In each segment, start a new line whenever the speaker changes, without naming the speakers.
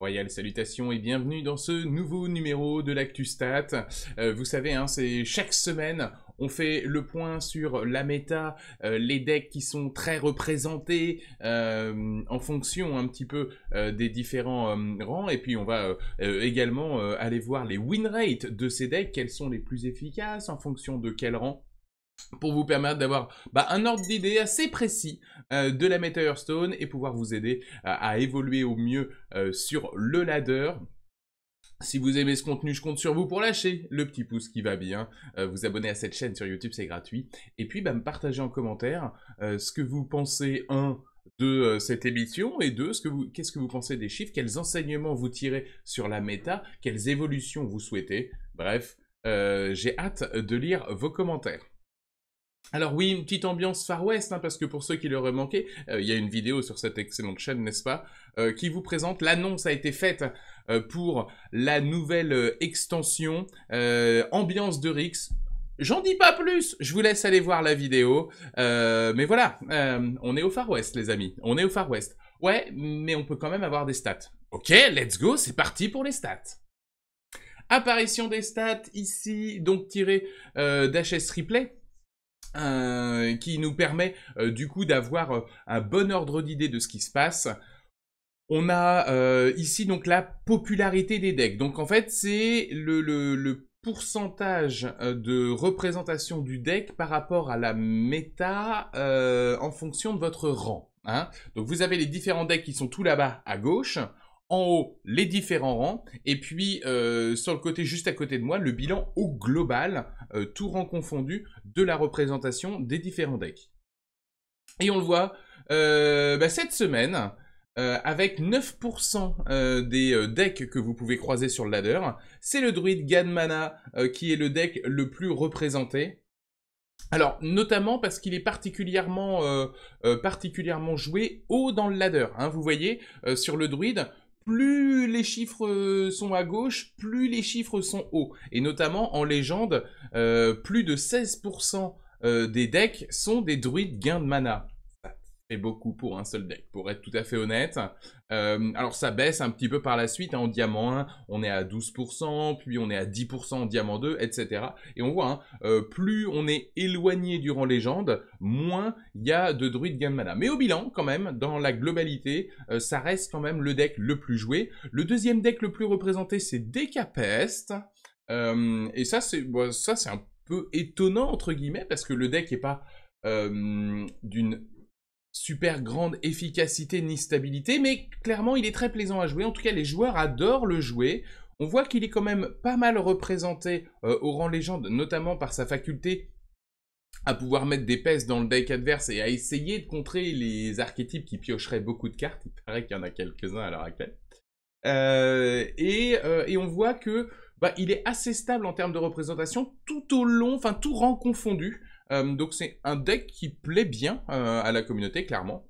Royal salutations et bienvenue dans ce nouveau numéro de l'ActuStat. Euh, vous savez, hein, c'est chaque semaine, on fait le point sur la méta, euh, les decks qui sont très représentés euh, en fonction un petit peu euh, des différents rangs. Et puis on va également aller voir les win rates de ces decks, quels sont les plus efficaces en fonction de quel rang pour vous permettre d'avoir bah, un ordre d'idée assez précis euh, de la META Hearthstone et pouvoir vous aider euh, à évoluer au mieux euh, sur le ladder. Si vous aimez ce contenu, je compte sur vous pour lâcher le petit pouce qui va bien, vous abonner à cette chaîne sur YouTube, c'est gratuit, et puis bah, me partager en commentaire ce que vous pensez, un, de cette émission et deux, ce qu'est-ce que vous pensez des chiffres, quels enseignements vous tirez sur la méta, quelles évolutions vous souhaitez. Bref, j'ai hâte de lire vos commentaires. Alors oui, une petite ambiance Far West, hein, parce que pour ceux qui l'auraient manqué, euh, il y a une vidéo sur cette excellente chaîne, n'est-ce pas, euh, qui vous présente l'annonce a été faite euh, pour la nouvelle extension Ambiance de Rix. J'en dis pas plus, je vous laisse aller voir la vidéo. mais voilà, on est au Far West, les amis. On est au Far West. Ouais, mais on peut quand même avoir des stats. Ok, let's go, c'est parti pour les stats. Apparition des stats ici, donc tiré d'HS Replay. Euh, qui nous permet euh, du coup d'avoir euh, un bon ordre d'idée de ce qui se passe. On a ici donc la popularité des decks. Donc en fait c'est le, le, pourcentage de représentation du deck par rapport à la méta en fonction de votre rang. Hein. Donc vous avez les différents decks qui sont tout là-bas à gauche en haut les différents rangs et puis euh, sur le côté juste à côté de moi le bilan au global, euh, tout rang confondu, de la représentation des différents decks. Et on le voit euh, bah, cette semaine. avec 9% des decks que vous pouvez croiser sur le ladder, c'est le druide Ganmana qui est le deck le plus représenté. Alors, notamment parce qu'il est particulièrement, particulièrement joué haut dans le ladder. Hein, vous voyez, sur le druide, plus les chiffres euh, sont à gauche, plus les chiffres sont hauts. Et notamment en légende, euh, plus de 16% euh, des decks sont des druides gains de mana beaucoup pour un seul deck, pour être tout à fait honnête. Euh, alors ça baisse un petit peu par la suite, hein, en diamant 1, on est à 12%, puis on est à 10% en diamant 2, etc. Et on voit, hein, euh, plus on est éloigné durant légende, moins il y a de druides mana Mais au bilan, quand même, dans la globalité, euh, ça reste quand même le deck le plus joué. Le deuxième deck le plus représenté, c'est Decapest. et ça, c'est c'est un peu étonnant, entre guillemets, parce que le deck n'est pas d'une super grande efficacité ni stabilité, mais clairement il est très plaisant à jouer. En tout cas, les joueurs adorent le jouer. On voit qu'il est quand même pas mal représenté euh, au rang légende, notamment par sa faculté à pouvoir mettre des pèses dans le deck adverse et à essayer de contrer les archétypes qui piocheraient beaucoup de cartes. Il paraît qu'il y en a quelques-uns à l'heure actuelle. Euh, euh, et, on voit que bah, il est assez stable en termes de représentation tout au long, enfin tout rang confondu. Euh, donc c'est un deck qui plaît bien euh, à la communauté, clairement.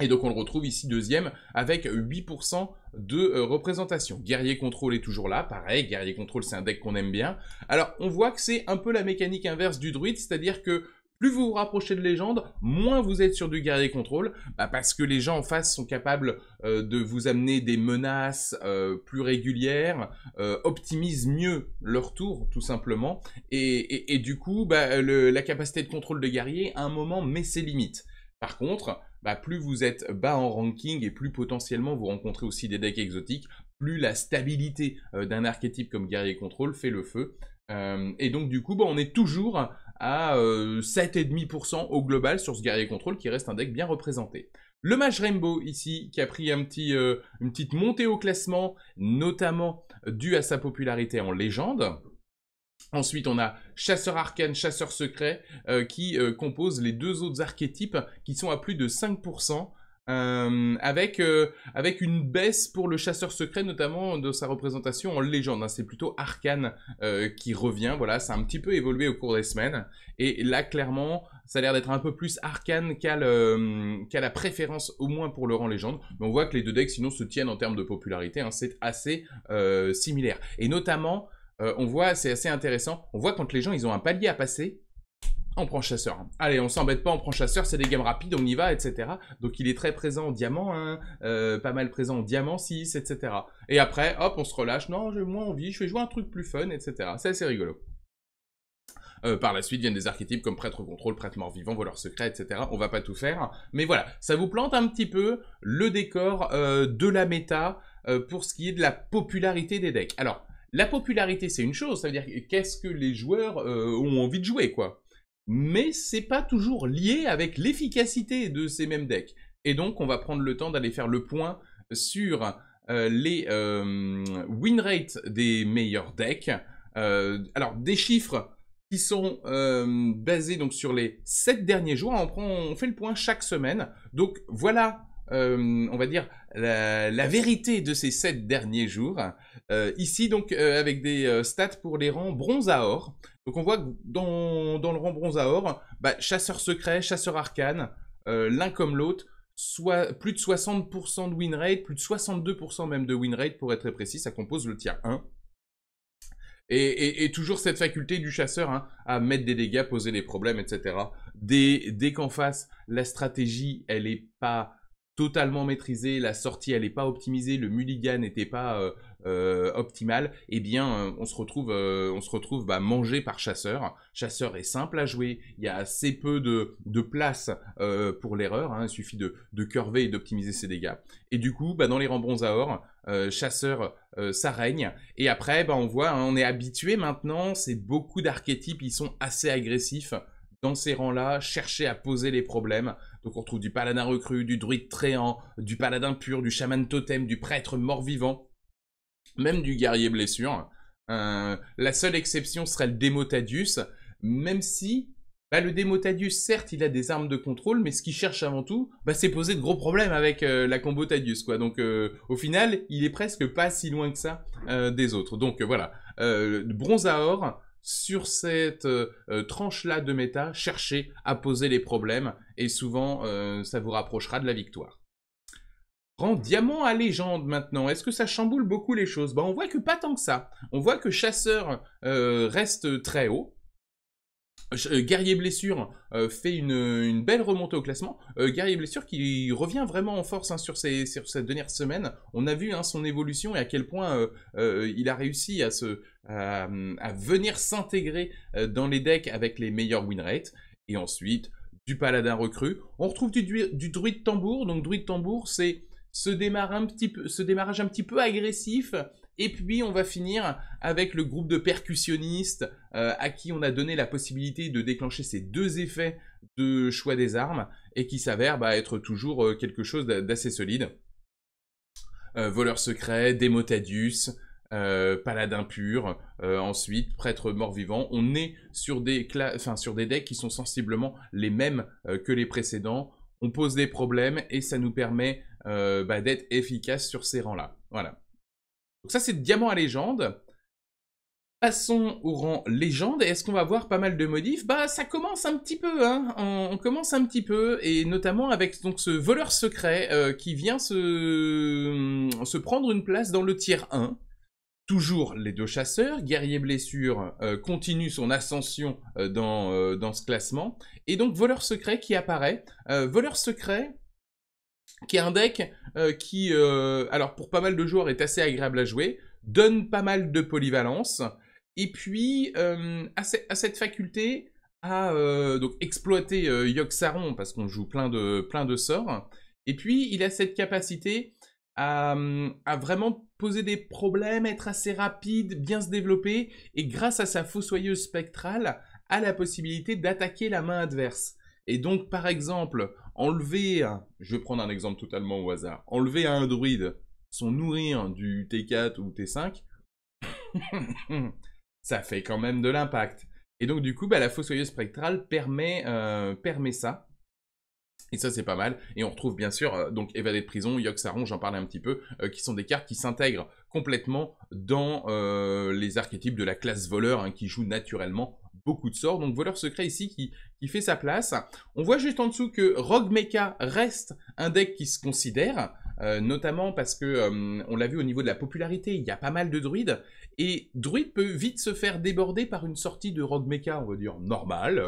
Et donc on le retrouve ici deuxième avec 8% de euh, représentation. Guerrier Contrôle est toujours là, pareil, Guerrier Contrôle c'est un deck qu'on aime bien. Alors on voit que c'est un peu la mécanique inverse du druide, c'est-à-dire que plus vous vous rapprochez de légende, moins vous êtes sur du guerrier contrôle, bah, parce que les gens en face sont capables euh, de vous amener des menaces euh, plus régulières, euh, optimisent mieux leur tour, tout simplement. Et, du coup, bah, la capacité de contrôle de guerrier, à un moment, met ses limites. Par contre, bah, plus vous êtes bas en ranking et plus potentiellement vous rencontrez aussi des decks exotiques, plus la stabilité d'un archétype comme guerrier contrôle fait le feu. et donc du coup, on est toujours à 7,5% euh, au global sur ce guerrier contrôle qui reste un deck bien représenté. Le mage Rainbow ici qui a pris euh, une petite montée au classement, notamment dû à sa popularité en légende. Ensuite, on a Chasseur Arcane, Chasseur Secret, euh, qui compose les deux autres archétypes qui sont à plus de 5% euh, avec, euh, avec une baisse pour le chasseur secret, notamment de sa représentation en légende. Hein. C'est plutôt Arkane euh, qui revient. Voilà, ça a un petit peu évolué au cours des semaines. Et là, clairement, ça a l'air d'être un peu plus Arkane qu'à la préférence, au moins pour le rang légende. Mais on voit que les deux decks, sinon, se tiennent en termes de popularité. Hein. C'est assez similaire. Et notamment, on voit, c'est assez intéressant, on voit quand les gens, ils ont un palier à passer, on prend chasseur. Allez, on s'embête pas, on prend chasseur, c'est des games rapides, on y va, etc. Donc il est très présent en diamant 1, hein. euh, pas mal présent en diamant 6, etc. Et après, hop, on se relâche, non, j'ai moins envie, je vais jouer un truc plus fun, etc. C'est assez rigolo. Euh, par la suite viennent des archétypes comme prêtre contrôle, prêtre mort vivant, voleur secret, etc. On va pas tout faire, mais voilà, ça vous plante un petit peu le décor euh, de la méta pour ce qui est de la popularité des decks. Alors, la popularité c'est une chose, ça veut dire qu'est-ce que les joueurs ont envie de jouer, quoi mais c'est pas toujours lié avec l'efficacité de ces mêmes decks. Et donc, on va prendre le temps d'aller faire le point sur euh, les euh, win rates des meilleurs decks. Euh, alors, des chiffres qui sont basés donc sur les 7 derniers jours. on fait le point chaque semaine. Donc, voilà euh, on va dire, la, vérité de ces sept derniers jours. Euh, ici, donc, euh, avec des stats pour les rangs bronze à or. Donc, on voit que dans, dans le rang bronze à or, bah, chasseur secret, chasseur arcane, l'un comme l'autre, soit plus de 60% de win rate, plus de 62% même de win rate, pour être très précis, ça compose le tier 1. Et, toujours cette faculté du chasseur hein, à mettre des dégâts, poser des problèmes, etc. Dès, dès qu'en face, la stratégie, elle n'est pas totalement maîtrisé, la sortie elle n'est pas optimisée, le mulligan n'était pas euh, euh, optimal, eh bien euh, on se retrouve, on se retrouve bah, mangé par chasseur. Chasseur est simple à jouer, il y a assez peu de, place pour l'erreur, hein. il suffit de, de curver et d'optimiser ses dégâts. Et du coup, bah, dans les bronze à or, chasseur ça règne. Et après, bah, on voit, hein, on est habitué maintenant, c'est beaucoup d'archétypes, ils sont assez agressifs dans ces rangs-là, chercher à poser les problèmes, donc on retrouve du paladin recru, du druide tréant, du paladin pur, du chaman totem, du prêtre mort-vivant, même du guerrier blessure. Euh, la seule exception serait le Démotadius, même si bah, le Démotadius, certes, il a des armes de contrôle, mais ce qu'il cherche avant tout, bah, c'est poser de gros problèmes avec euh, la combo Tadius. Quoi. Donc euh, au final, il est presque pas si loin que ça des autres. Donc voilà, bronze à or, sur cette euh, euh, tranche-là de méta, cherchez à poser les problèmes et souvent euh, ça vous rapprochera de la victoire. Rend diamant à légende maintenant, est-ce que ça chamboule beaucoup les choses ben, On voit que pas tant que ça. On voit que chasseur reste très haut, euh, Guerrier Blessure euh, fait une, belle remontée au classement. Euh, Guerrier Blessure qui revient vraiment en force hein, sur, cette dernière semaine. On a vu hein, son évolution et à quel point il a réussi à, venir s'intégrer dans les decks avec les meilleurs win rates. Et ensuite, du paladin recru. On retrouve du, druide tambour. Donc druide tambour, c'est ce démarrage un petit peu agressif et puis on va finir avec le groupe de percussionnistes euh, à qui on a donné la possibilité de déclencher ces deux effets de choix des armes et qui s'avère bah, être toujours euh, quelque chose d'assez solide. Euh, voleur secret, Démotadius, paladin pur, ensuite prêtre mort-vivant. On est sur des, sur des decks qui sont sensiblement les mêmes que les précédents. On pose des problèmes et ça nous permet bah, d'être efficace sur ces rangs-là. Voilà. Donc ça, c'est diamant à légende. Passons au rang légende. Est-ce qu'on va voir pas mal de modifs Bah, ça commence un petit peu. Hein. On, commence un petit peu, et notamment avec donc ce voleur secret euh, qui vient hum, se prendre une place dans le tier 1. Toujours les deux chasseurs, guerrier blessure euh, continue son ascension euh, dans, dans ce classement. Et donc voleur secret qui apparaît. voleur secret, qui est un deck euh, qui, euh, alors pour pas mal de joueurs, est assez agréable à jouer, donne pas mal de polyvalence, et puis euh, à, cette faculté à euh, donc exploiter Yogg-Saron, parce qu'on joue plein de, plein de sorts, et puis il a cette capacité à, à, vraiment poser des problèmes, être assez rapide, bien se développer, et grâce à sa fossoyeuse spectrale, a la possibilité d'attaquer la main adverse. Et donc, par exemple, enlever, je vais prendre un exemple totalement au hasard, enlever à un druide son nourrir du T4 ou T5, ça fait quand même de l'impact. Et donc du coup, bah, la fossoyeuse spectrale euh, permet, ça. Et ça, c'est pas mal. Et on retrouve bien sûr, euh, donc Évadé de prison, Yogg-Saron, j'en parlais un petit peu, euh, qui sont des cartes qui s'intègrent complètement dans les archétypes de la classe voleur, hein, qui joue naturellement beaucoup de sorts. Donc voleur secret ici qui, fait sa place. On voit juste en dessous que Rogue Mecha reste un deck qui se considère, euh, notamment parce que euh, on l'a vu au niveau de la popularité, il y a pas mal de druides et druide peut vite se faire déborder par une sortie de Rogue Mecha, on va dire normale.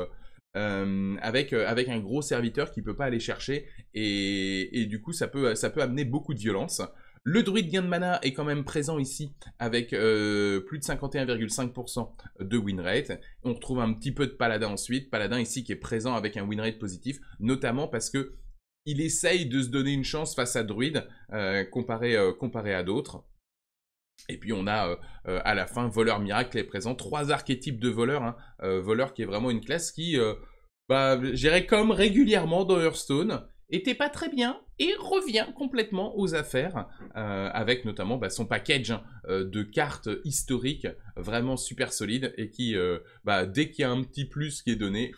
Euh, avec, avec un gros serviteur qui peut pas aller chercher et, du coup ça peut amener beaucoup de violence. Le druide gain de mana est quand même présent ici avec euh, plus de 51,5% de win rate. On retrouve un petit peu de paladin ensuite. Paladin ici qui est présent avec un win rate positif, notamment parce que il essaye de se donner une chance face à druide euh, euh, comparé, à d'autres. Et puis on a à la fin voleur miracle est présent, trois archétypes de voleur, hein. voleur qui est vraiment une classe qui, bah, j'irais comme régulièrement dans Hearthstone, était pas très bien, et revient complètement aux affaires, euh, avec notamment bah, son package hein, euh, de cartes historiques vraiment super solide et qui, euh, bah, dès qu'il y a un petit plus qui est donné,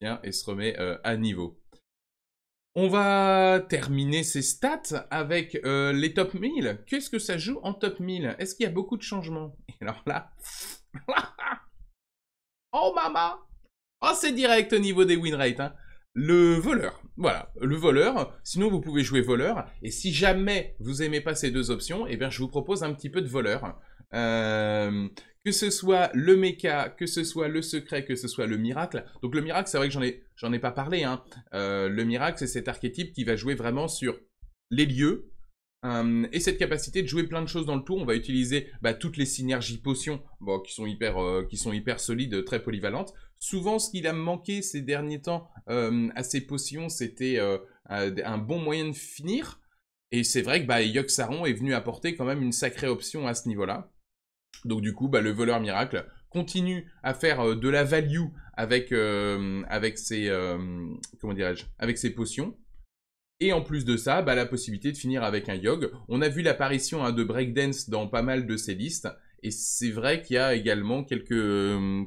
vient et se remet à niveau. On va terminer ces stats avec les top 1000. Qu'est-ce que ça joue en top 1000 Est-ce qu'il y a beaucoup de changements alors là... oh mama Oh c'est direct au niveau des win rates. Hein le voleur. Voilà, le voleur. Sinon, vous pouvez jouer voleur. Et si jamais vous aimez pas ces deux options, eh bien, je vous propose un petit peu de voleur. Euh, que ce soit le méca, que ce soit le secret, que ce soit le miracle. Donc le miracle, c'est vrai que j'en ai, j'en ai pas parlé. Hein. Euh, le miracle, c'est cet archétype qui va jouer vraiment sur les lieux, euh, et cette capacité de jouer plein de choses dans le tour, on va utiliser bah, toutes les synergies potions qui, sont hyper, euh, qui sont hyper solides, très polyvalentes. Souvent, ce qu'il a manqué ces derniers temps euh, à ces potions, c'était un bon moyen de finir. Et c'est vrai que bah, Yogg-Saron est venu apporter quand même une sacrée option à ce niveau-là. Donc du coup, bah, le voleur miracle continue à faire de la value avec, avec ses potions. Et en plus de ça, bah, la possibilité de finir avec un yog. On a vu l'apparition hein, de breakdance dans pas mal de ces listes. Et c'est vrai qu'il y a également quelques, euh,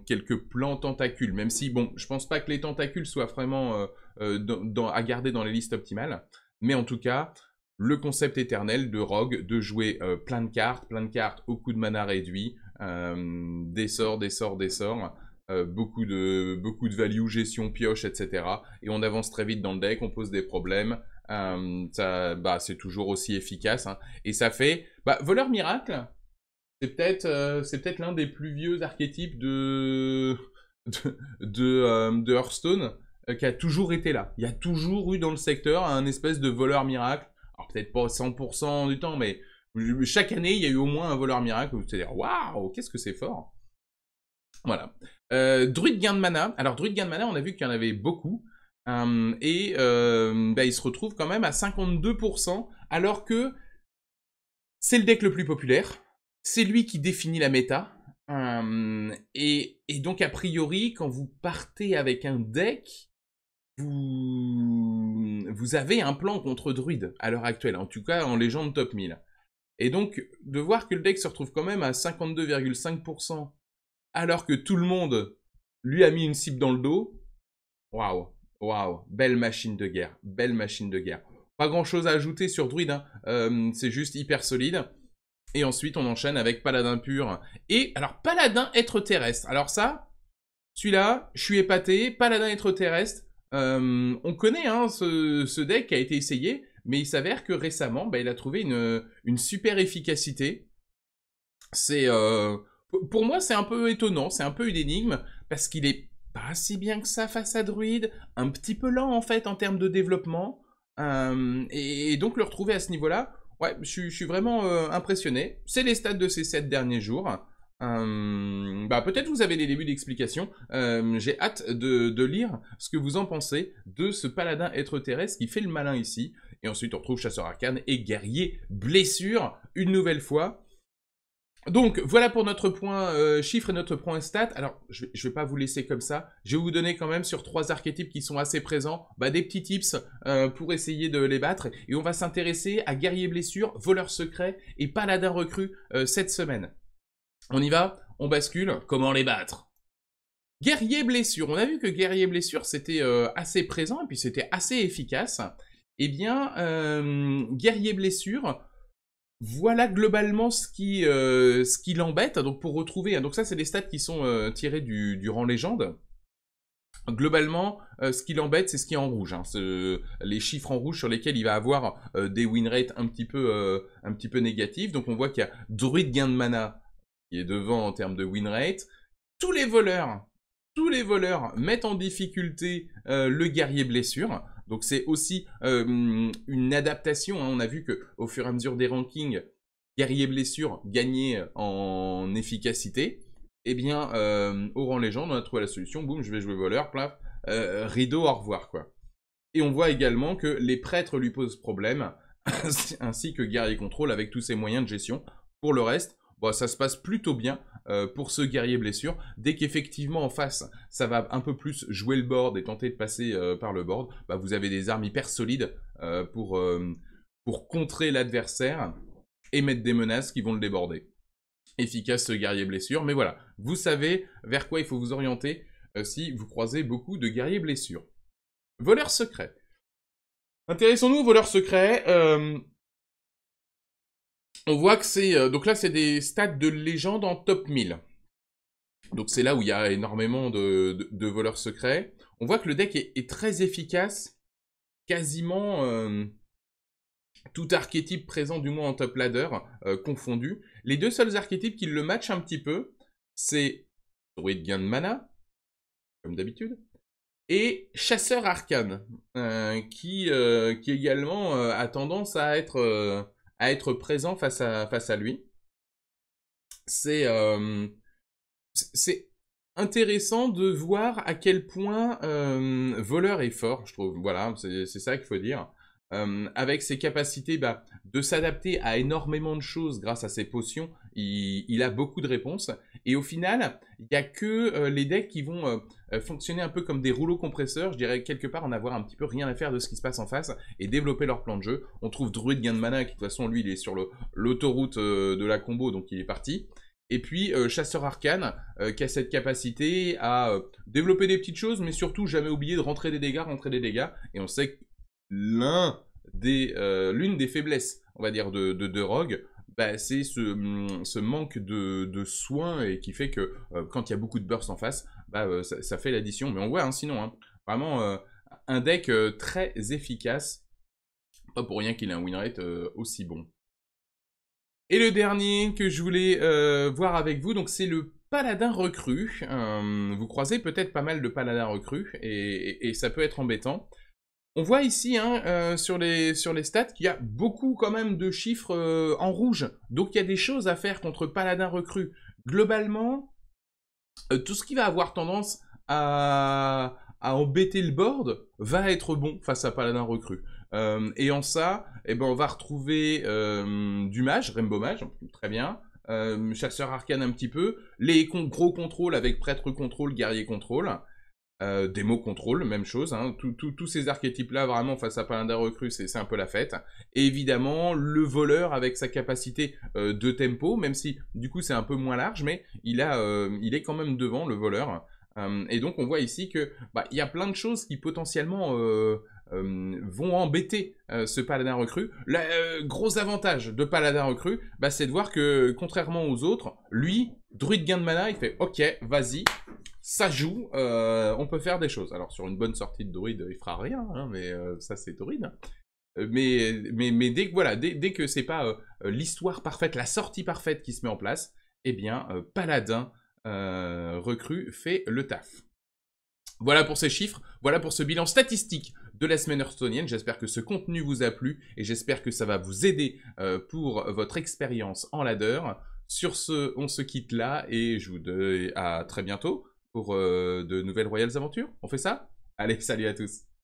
plans tentacules, même si, bon, je pense pas que les tentacules soient vraiment euh, euh, à garder dans les listes optimales. Mais en tout cas, le concept éternel de Rogue, de jouer plein de cartes, plein de cartes au coup de mana réduit, des sorts, des sorts, des sorts. beaucoup, de, beaucoup de value, gestion, pioche, etc. Et on avance très vite dans le deck, on pose des problèmes, euh, ça, bah, c'est toujours aussi efficace. Hein. Et ça fait... Bah, voleur miracle, c'est peut-être euh, c'est peut l'un des plus vieux archétypes de de, de, euh, Hearthstone qui a toujours été là. Il y a toujours eu dans le secteur un espèce de voleur miracle. Alors peut-être pas 100% du temps, mais chaque année, il y a eu au moins un voleur miracle. C'est-à-dire, waouh, qu'est-ce que c'est fort. Voilà. Euh, druide gain de mana. Alors druide gain de mana, on a vu qu'il y en avait beaucoup. Hum, et euh, ben, il se retrouve quand même à 52%, alors que c'est le deck le plus populaire, c'est lui qui définit la méta. Hum, et, donc, a priori, quand vous partez avec un deck, vous, vous avez un plan contre druide à l'heure actuelle, en tout cas en légende top 1000. Et donc, de voir que le deck se retrouve quand même à 52,5%, alors que tout le monde lui a mis une cible dans le dos, waouh! Waouh, belle machine de guerre, belle machine de guerre. Pas grand chose à ajouter sur Druid, hein. euh, c'est juste hyper solide. Et ensuite, on enchaîne avec Paladin pur. Et alors, Paladin être terrestre. Alors, ça, celui-là, je suis épaté. Paladin être terrestre. Euh, on connaît hein, ce, deck qui a été essayé, mais il s'avère que récemment, bah, il a trouvé une, super efficacité. C'est. Euh, pour moi, c'est un peu étonnant, c'est un peu une énigme, parce qu'il est pas si bien que ça face à Druid, un petit peu lent en fait en termes de développement. Euh, et, donc le retrouver à ce niveau-là, ouais, je, suis vraiment euh, impressionné. C'est les stats de ces 7 derniers jours. Euh, bah, peut-être vous avez les débuts d'explication. J'ai hâte de, de, lire ce que vous en pensez de ce paladin être terrestre qui fait le malin ici. Et ensuite on retrouve chasseur arcane et guerrier blessure une nouvelle fois. Donc voilà pour notre point euh, chiffre et notre point stat. Alors je ne vais, pas vous laisser comme ça. Je vais vous donner quand même sur trois archétypes qui sont assez présents bah, des petits tips euh, pour essayer de les battre. Et on va s'intéresser à guerrier blessure, voleur secret et paladin recru euh, cette semaine. On y va On bascule. Comment les battre Guerrier blessure. On a vu que guerrier blessure c'était assez présent et puis c'était assez efficace. Eh bien, guerrier blessure, voilà globalement ce qui, euh, ce l'embête. Donc pour retrouver, hein, donc ça c'est des stats qui sont euh, tirés du, rang légende. Globalement, euh, ce qui l'embête, c'est ce qui est en rouge. Hein, les chiffres en rouge sur lesquels il va avoir des win rates un petit peu, un petit peu négatifs. Donc on voit qu'il y a Druid Gain de Mana qui est devant en termes de win rate. Tous les voleurs, tous les voleurs mettent en difficulté le guerrier blessure. Donc c'est aussi euh, une adaptation. Hein. On a vu que au fur et à mesure des rankings, guerrier blessure gagné en efficacité. Eh bien, euh, au rang légende, on a trouvé la solution. Boum, je vais jouer voleur, plaf, euh, rideau, au revoir quoi. Et on voit également que les prêtres lui posent problème, ainsi que guerrier contrôle avec tous ses moyens de gestion. Pour le reste, bah, ça se passe plutôt bien euh, pour ce guerrier blessure. Dès qu'effectivement en face, ça va un peu plus jouer le board et tenter de passer euh, par le board, bah, vous avez des armes hyper solides euh, pour, pour contrer l'adversaire et mettre des menaces qui vont le déborder. Efficace ce guerrier blessure, mais voilà, vous savez vers quoi il faut vous orienter si vous croisez beaucoup de guerriers blessures. Voleur secret. Intéressons-nous au voleurs secret on voit que c'est... Euh, donc là, c'est des stats de légende en top 1000. Donc c'est là où il y a énormément de, de, voleurs secrets. On voit que le deck est, très efficace. Quasiment euh, tout archétype présent, du moins en top ladder, euh, confondu. Les deux seuls archétypes qui le matchent un petit peu, c'est Druid Gain de Mana, comme d'habitude, et Chasseur Arcane, qui, qui également a tendance à être à être présent face à, face à lui. C'est euh, intéressant de voir à quel point euh, Voleur est fort, je trouve. Voilà, c'est ça qu'il faut dire. Euh, avec ses capacités bah, de s'adapter à énormément de choses grâce à ses potions, il, a beaucoup de réponses. Et au final, il n'y a que euh, les decks qui vont euh, euh, fonctionner un peu comme des rouleaux compresseurs, je dirais quelque part en avoir un petit peu rien à faire de ce qui se passe en face et développer leur plan de jeu. On trouve Druid Gain de Mana qui de toute façon lui il est sur l'autoroute de la combo donc il est parti. Et puis Chasseur Arcane, qui a cette capacité à développer des petites choses, mais surtout jamais oublier de rentrer des dégâts, rentrer des dégâts. Et on sait que l'une des faiblesses, on va dire, de, de, de Rogue, bah, c'est hum, ce, manque de, de, soins et qui fait que euh, quand il y a beaucoup de bursts en face, bah, euh, ça, fait l'addition. Mais on voit, hein, sinon, hein, vraiment euh, un deck très efficace. Pas pour rien qu'il ait un win rate aussi bon. Et le dernier que je voulais voir avec vous, donc c'est le paladin recru. Hum, vous croisez peut-être pas mal de paladins recrues et, ça peut être embêtant. On voit ici hein, euh, sur, les, stats qu'il y a beaucoup quand même de chiffres euh, en rouge. Donc il y a des choses à faire contre Paladin Recru. Globalement, euh, tout ce qui va avoir tendance à, embêter le board va être bon face à Paladin Recru. et en ça, eh ben, on va retrouver du mage, Rainbow Mage, très bien. chasseur arcane un petit peu, les gros contrôles avec prêtre contrôle, guerrier contrôle, euh, des démo contrôle, même chose. Hein. Tous ces archétypes-là, vraiment, face à Paladin Recru, c'est un peu la fête. évidemment, le voleur avec sa capacité euh, de tempo, même si du coup c'est un peu moins large, mais il, euh, est quand même devant le voleur. et donc on voit ici que bah, il y a plein de choses qui potentiellement vont embêter ce paladin recru. Le gros avantage de paladin recru, bah, c'est de voir que contrairement aux autres, lui, druide gain de mana, il fait ok, vas-y, ça joue, euh, on peut faire des choses. Alors sur une bonne sortie de Doride, il fera rien, hein, mais euh, ça c'est Doride. Euh, mais, mais, dès que voilà, dès, que c'est pas l'histoire parfaite, la sortie parfaite qui se met en place, eh bien paladin recrue fait le taf. Voilà pour ces chiffres, voilà pour ce bilan statistique de la semaine hearthstonienne. J'espère que ce contenu vous a plu et j'espère que ça va vous aider pour votre expérience en ladder. Sur ce, on se quitte là et je vous dis à très bientôt pour euh, de nouvelles royales aventures. On fait ça Allez, salut à tous